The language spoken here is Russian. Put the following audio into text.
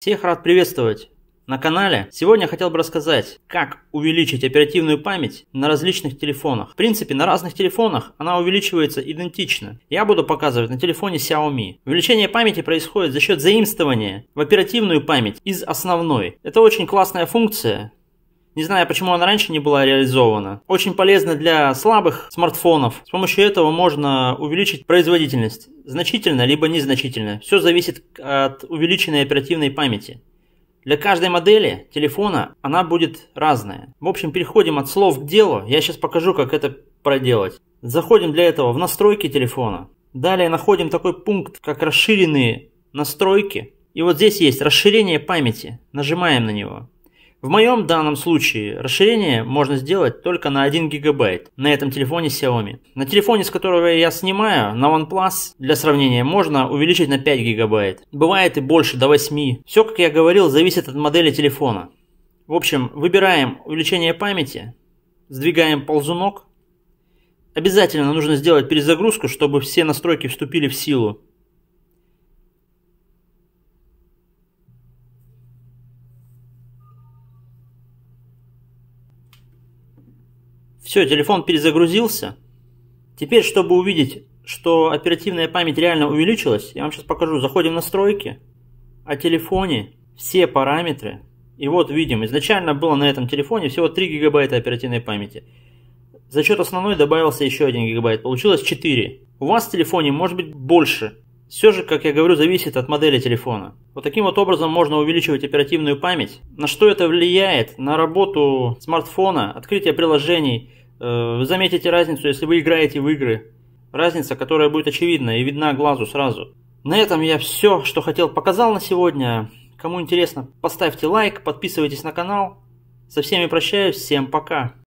Всех рад приветствовать! На канале сегодня я хотел бы рассказать, как увеличить оперативную память на различных телефонах. В принципе, на разных телефонах она увеличивается идентично. Я буду показывать на телефоне Xiaomi. Увеличение памяти происходит за счет заимствования в оперативную память из основной. Это очень классная функция, не знаю, почему она раньше не была реализована. Очень полезно для слабых смартфонов. С помощью этого можно увеличить производительность. Значительно, либо незначительно. Все зависит от увеличенной оперативной памяти. Для каждой модели телефона она будет разная. В общем, переходим от слов к делу. Я сейчас покажу, как это проделать. Заходим для этого в настройки телефона. Далее находим такой пункт, как расширенные настройки. И вот здесь есть расширение памяти. Нажимаем на него. В моем данном случае расширение можно сделать только на 1 гигабайт на этом телефоне Xiaomi. На телефоне, с которого я снимаю, на OnePlus, для сравнения, можно увеличить на 5 гигабайт. Бывает и больше, до 8. Все, как я говорил, зависит от модели телефона. В общем, выбираем увеличение памяти, сдвигаем ползунок. Обязательно нужно сделать перезагрузку, чтобы все настройки вступили в силу. Все, телефон перезагрузился. Теперь, чтобы увидеть, что оперативная память реально увеличилась, я вам сейчас покажу. Заходим в настройки, о телефоне, все параметры. И вот видим, изначально было на этом телефоне всего 3 гигабайта оперативной памяти. За счет основной добавился еще 1 гигабайт, получилось 4. У вас в телефоне может быть больше все же, как я говорю, зависит от модели телефона. Вот таким вот образом можно увеличивать оперативную память. На что это влияет? На работу смартфона, открытие приложений. Э, вы заметите разницу, если вы играете в игры. Разница, которая будет очевидна и видна глазу сразу. На этом я все, что хотел, показал на сегодня. Кому интересно, поставьте лайк, подписывайтесь на канал. Со всеми прощаюсь, всем пока.